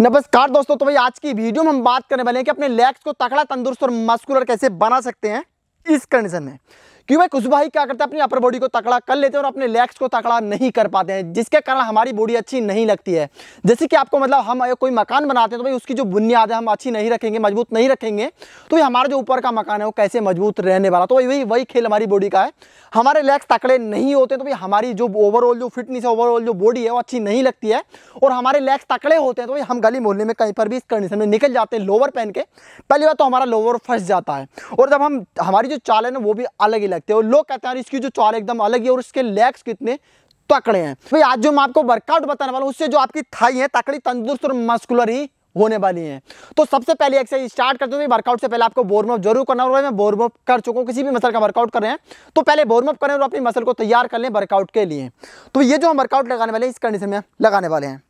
नमस्कार दोस्तों तो भाई आज की वीडियो में हम बात करने वाले हैं कि अपने लेग्स को तकड़ा तंदुरुस्त और मस्कुलर कैसे बना सकते हैं इस कंडीशन में क्योंकि भाई कुछ भाई क्या करते हैं अपनी अपर बॉडी को तकड़ा कर लेते हैं और अपने लेग्स को तकड़ा नहीं कर पाते हैं जिसके कारण हमारी बॉडी अच्छी नहीं लगती है जैसे कि आपको मतलब हम कोई मकान बनाते हैं तो भाई उसकी जो बुनियाद है हम अच्छी नहीं रखेंगे मजबूत नहीं रखेंगे तो हमारा जो ऊपर का मकान है वो कैसे मजबूत रहने वाला तो वही वही खेल हमारी बॉडी का है हमारे लेग्स तकड़े नहीं होते तो भाई हमारी जो ओवरऑल जो फिटनेस है ओवरऑल जो बॉडी है वो अच्छी नहीं लगती है और हमारे लेग्स तकड़े होते हैं तो भाई हम गली मोहल्ले में कहीं पर भी इस कंडीशन में निकल जाते हैं लोअर पहन के पहली बार तो हमारा लोअर फंस जाता है और जब हम हमारी जो चाल है ना वो भी अलग ही लगते हैं और लोग कहते हैं इसकी जो चौर एकदम अलग है और इसके लेग्स कितने तकड़े हैं भाई आज जो मैं आपको वर्कआउट बताने वाला हूँ उससे जो आपकी थाई है तकड़ी तंदुरुस्त और मस्कुलर ही होने वाली है तो सबसे पहले एक्सरसाइज स्टार्ट करते हैं वर्कआउट से पहले आपको बोर्म अप जरूर करना होगा मैं बोर्म अप कर चुका हूँ किसी भी मसल का वर्कआउट कर रहे हैं तो पहले बोर्म अप करें और अपनी मसल को तैयार कर लें वर्कआउट के लिए तो ये जो हम वर्कआउट लगाने वाले हैं इस कंडीशन में लगाने वाले हैं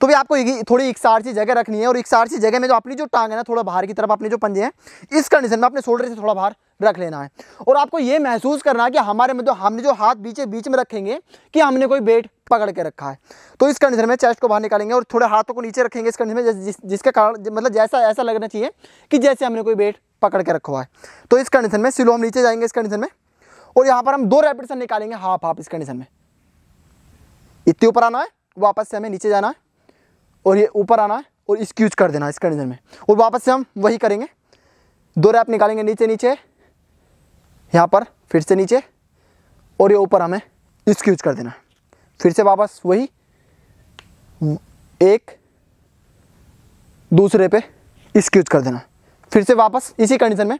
तो भी आपको थोड़ी एक सार सी जगह रखनी है और एक सार सी जगह में जो अपनी जो टांग है ना थोड़ा बाहर की तरफ अपने जो पंजे हैं इस कंडीशन में अपने शोल्डर से थोड़ा बाहर रख लेना है और आपको ये महसूस करना है कि हमारे में जो हमने जो हाथ बीचे बीच में रखेंगे कि हमने कोई वेट पकड़ के रखा है तो इस कंडीशन में चेस्ट को बाहर निकालेंगे और थोड़े हाथों को नीचे रखेंगे इस कंडीशन में जिसके कारण मतलब जैसा ऐसा लगना चाहिए कि जैसे हमने कोई वेट पकड़ के रखा है तो इस कंडीशन में सिलो हम नीचे जाएंगे इस कंडीशन में और यहाँ पर हम दो रेपिटेशन निकालेंगे हाफ हाफ इस कंडीशन में इतने ऊपर आना है वापस से हमें नीचे जाना है और ये ऊपर आना है और इसकी यूज कर देना इस कंडीशन में और वापस से हम वही करेंगे दो रैप निकालेंगे नीचे नीचे यहाँ पर फिर से नीचे और ये ऊपर हमें इसकी यूज कर देना फिर से वापस वही एक दूसरे पे इसकी यूज कर देना फिर से वापस इसी कंडीशन में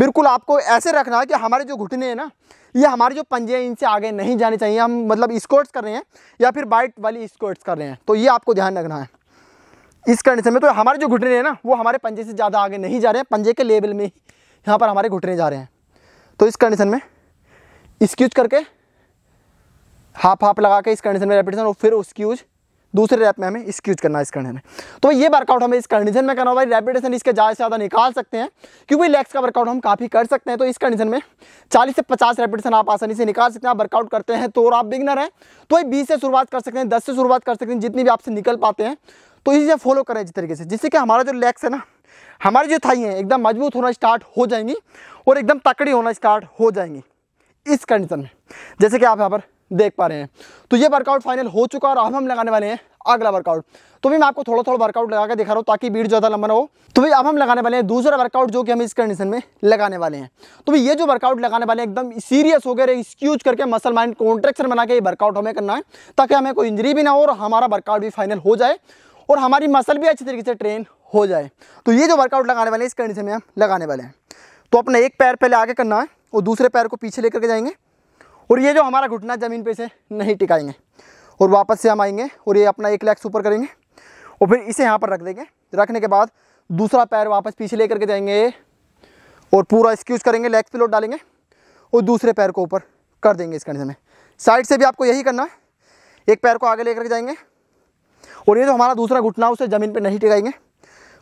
बिल्कुल आपको ऐसे रखना है कि हमारे जो घुटने हैं ना ये हमारे जो पंजे हैं इनसे आगे नहीं जाने चाहिए हम मतलब स्कोर्ट्स कर रहे हैं या फिर बाइट वाली स्कोर्ट्स कर रहे हैं तो ये आपको ध्यान रखना है इस कंडीशन में तो हमारे जो घुटने हैं ना वो हमारे पंजे से ज़्यादा आगे नहीं जा रहे हैं पंजे के लेवल में ही यहाँ पर हमारे घुटने जा रहे हैं तो इस कंडीशन में स्क्यूज करके हाफ हाफ लगा के इस कंडीशन में रेपिटेशन और फिर स्क्यूज दूसरे रैप में हमें स्क्यूज करना है इस कंडीशन में तो ये वर्कआउट हमें इस कंडीशन में करना भाई रेपिटेशन इसके ज़्यादा से ज़्यादा निकाल सकते हैं क्योंकि लेग्स का वर्कआउट हम काफ़ी कर सकते हैं तो इस कंडीशन में 40 से 50 रेपिटेशन आप आसानी से निकाल सकते हैं आप वर्कआउट करते हैं तो और आप बिगनर हैं तो ये बीस से शुरुआत कर सकते हैं दस से शुरुआत कर सकते हैं जितनी भी आपसे निकल पाते हैं तो इसे फॉलो करें इस तरीके से जिससे कि हमारा जो लेग्स है ना हमारी जो थाई हैं एकदम मजबूत होना स्टार्ट हो जाएंगी और एकदम तकड़ी होना स्टार्ट हो जाएंगी इस कंडीशन में जैसे कि आप यहाँ पर देख पा रहे हैं तो ये वर्कआउट फाइनल हो चुका और अब हम लगाने वाले हैं अगला वर्कआउट तो भी मैं आपको थोड़ा थोड़ा वर्कआउट लगा के दिखा रहा हूँ ताकि भीड़ ज़्यादा लंबा हो तो भी अब हम लगाने वाले हैं दूसरा वर्कआउट जो कि हम इस कंडीशन में लगाने वाले हैं तो भी ये जो वर्कआउट लगाने वाले हैं एकदम सीरियस गए एक्सक्यूज करके मसल माइंड कॉन्ट्रेक्शन बना के ये वर्कआउट हमें करना है ताकि हमें कोई इंजरी भी ना हो और हमारा वर्कआउट भी फाइनल हो जाए और हमारी मसल भी अच्छी तरीके से ट्रेन हो जाए तो ये जो वर्कआउट लगाने वाले हैं इस कंडीशन में हम लगाने वाले हैं तो अपना एक पैर पहले आगे करना है और दूसरे पैर को पीछे लेकर के जाएंगे और ये जो हमारा घुटना ज़मीन पे से नहीं टिकाएंगे और वापस से हम आएंगे और ये अपना एक लेग ऊपर करेंगे और फिर इसे यहाँ पर रख देंगे रखने के बाद दूसरा पैर वापस पीछे ले करके जाएंगे और पूरा स्क्यूज करेंगे लेग पे लोड डालेंगे और दूसरे पैर को ऊपर कर देंगे इस कंडीशन में साइड से भी आपको यही करना है एक पैर को आगे लेकर के जाएंगे और ये जो हमारा दूसरा घुटना उसे ज़मीन पर नहीं टिकाएंगे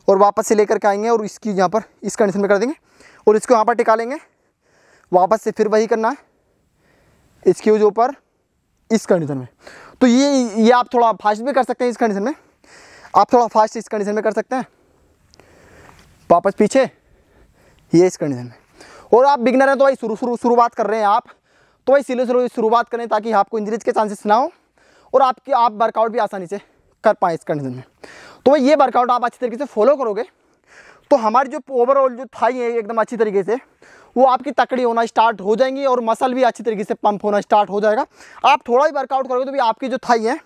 और वापस से लेकर के आएंगे और इसकी यहाँ पर इस कंडीशन में कर देंगे और इसको यहाँ पर टिका लेंगे वापस से फिर वही करना है इसके जो ऊपर इस कंडीशन में तो ये ये आप थोड़ा फास्ट भी कर सकते हैं इस कंडीशन में आप थोड़ा फास्ट इस कंडीशन में कर सकते हैं वापस पीछे ये इस कंडीशन में और आप बिगनर हैं तो भाई शुरू शुरू शुरुआत कर रहे हैं आप तो भाई सिले शुरू शुरुआत करें ताकि आपको इंजरीज के चांसेस ना हो और आपकी आप वर्कआउट भी आसानी से कर पाएँ इस कंडीशन में तो ये वर्कआउट आप अच्छी तरीके से फॉलो करोगे तो हमारी जो ओवरऑल जो थाई है एकदम अच्छी तरीके से वो आपकी तकड़ी होना स्टार्ट हो जाएंगी और मसल भी अच्छी तरीके से पंप होना स्टार्ट हो जाएगा आप थोड़ा ही वर्कआउट करोगे तो भी आपकी जो थाई है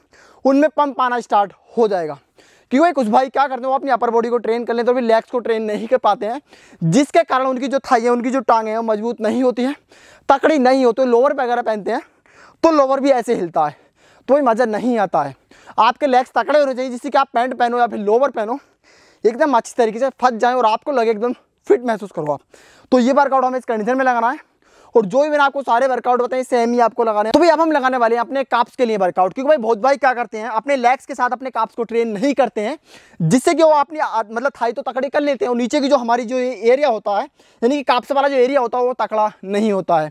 उनमें पंप आना स्टार्ट हो जाएगा क्योंकि कुछ भाई क्या करते हैं वो अपनी अपर बॉडी को ट्रेन कर लेते हैं तो भी लेग्स को ट्रेन नहीं कर पाते हैं जिसके कारण उनकी जो थाई है उनकी जो टांग है वो मजबूत नहीं होती है तकड़ी नहीं होती लोअर वगैरह पहनते हैं तो लोअर भी ऐसे हिलता है तो वही मज़ा नहीं आता है आपके लेग्स तकड़े होने चाहिए जिससे कि आप पैंट पहनो या फिर लोवर पहनो एकदम अच्छी तरीके से फंस जाएँ और आपको लगे एकदम फिट महसूस करो आप तो ये वर्कआउट हमें इस कंडीशन में लगाना है और जो भी मैंने आपको सारे वर्कआउट बताए सेम ही आपको लगाने हैं तो भाई अब हम लगाने वाले हैं अपने काप्स के लिए वर्कआउट क्योंकि भाई बहुत भाई क्या करते हैं अपने लेग्स के साथ अपने काप्स को ट्रेन नहीं करते हैं जिससे कि वो अपनी मतलब थाई तो तकड़ी कर लेते हैं और नीचे की जो हमारी जो एरिया होता है यानी कि काप्स वाला जो एरिया होता है वो तकड़ा नहीं होता है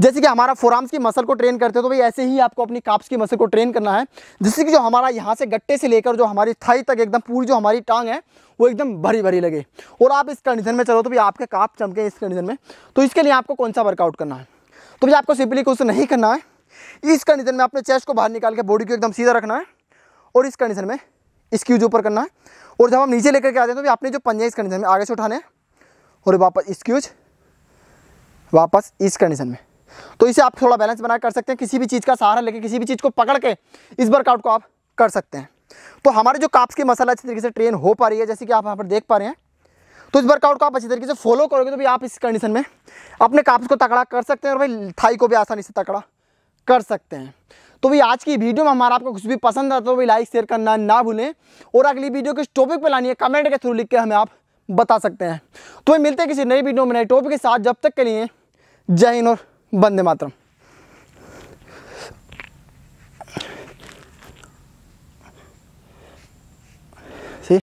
जैसे कि हमारा फोराम्स की मसल को ट्रेन करते हो तो भाई ऐसे ही आपको अपनी काप्स की मसल को ट्रेन करना है जिससे कि जो हमारा यहाँ से गट्टे से लेकर जो हमारी थाई तक एकदम पूरी जो हमारी टांग है वो एकदम भरी भरी लगे और आप इस कंडीशन में चलो तो भी आपके काप चमके इस कंडीशन में तो इसके लिए आपको कौन सा वर्कआउट करना है तो भी आपको सिंपली कुछ नहीं करना है इस कंडीशन में अपने चेस्ट को बाहर निकाल के बॉडी को एकदम सीधा रखना है और इस कंडीशन में इसकी यूज ऊपर करना है और जब हम नीचे लेकर के आते हैं तो भी आपने जो पंजे इस कंडीशन में आगे से उठाने और वापस इसक्यूज वापस इस कंडीशन में तो इसे आप थोड़ा बैलेंस बना कर सकते हैं किसी भी चीज़ का सहारा लेके किसी भी चीज़ को पकड़ के इस वर्कआउट को आप कर सकते हैं तो हमारे जो काप्स की मसाला अच्छी तरीके से ट्रेन हो पा रही है जैसे कि आप यहाँ पर देख पा रहे हैं तो इस वर्कआउट को आप अच्छी तरीके से फॉलो करोगे तो भी आप इस कंडीशन में अपने काप्स को तकड़ा कर सकते हैं और भाई थाई को भी आसानी से तकड़ा कर सकते हैं तो भी आज की वीडियो में हमारा आपको कुछ भी पसंद आता तो भी लाइक शेयर करना ना भूलें और अगली वीडियो किस टॉपिक पर लानी है कमेंट के थ्रू लिख के हमें आप बता सकते हैं तो भाई मिलते हैं किसी नई वीडियो में नए टॉपिक के साथ जब तक के लिए जय हिंद और वंदे मातरम